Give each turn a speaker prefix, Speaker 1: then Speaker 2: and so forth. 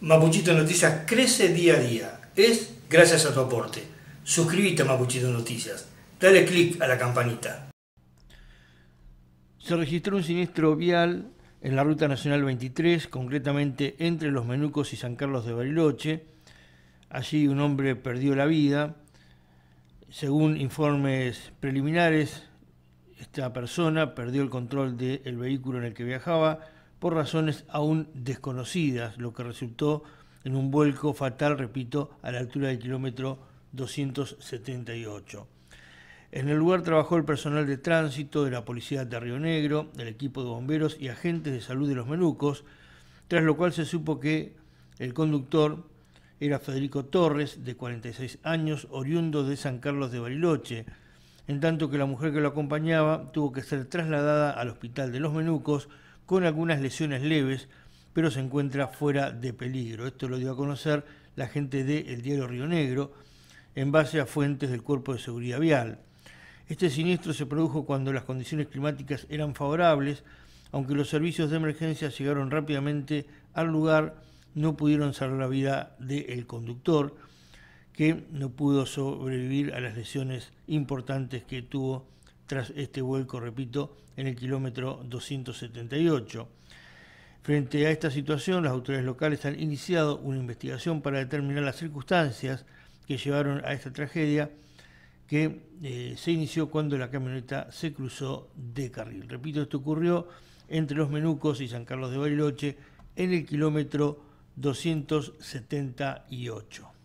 Speaker 1: Mapuchito Noticias crece día a día. Es gracias a tu aporte. Suscríbete a Mapuchito Noticias. Dale click a la campanita.
Speaker 2: Se registró un siniestro vial en la Ruta Nacional 23, concretamente entre Los Menucos y San Carlos de Bariloche. Allí un hombre perdió la vida. Según informes preliminares, esta persona perdió el control del vehículo en el que viajaba por razones aún desconocidas, lo que resultó en un vuelco fatal, repito, a la altura del kilómetro 278. En el lugar trabajó el personal de tránsito de la Policía de Río Negro, el equipo de bomberos y agentes de salud de los Menucos, tras lo cual se supo que el conductor era Federico Torres, de 46 años, oriundo de San Carlos de Bariloche, en tanto que la mujer que lo acompañaba tuvo que ser trasladada al hospital de los Menucos, con algunas lesiones leves, pero se encuentra fuera de peligro. Esto lo dio a conocer la gente de El Diario Río Negro en base a fuentes del Cuerpo de Seguridad Vial. Este siniestro se produjo cuando las condiciones climáticas eran favorables, aunque los servicios de emergencia llegaron rápidamente al lugar, no pudieron salvar la vida del conductor, que no pudo sobrevivir a las lesiones importantes que tuvo tras este vuelco, repito, en el kilómetro 278. Frente a esta situación, las autoridades locales han iniciado una investigación para determinar las circunstancias que llevaron a esta tragedia que eh, se inició cuando la camioneta se cruzó de carril. Repito, esto ocurrió entre Los Menucos y San Carlos de Bariloche en el kilómetro 278.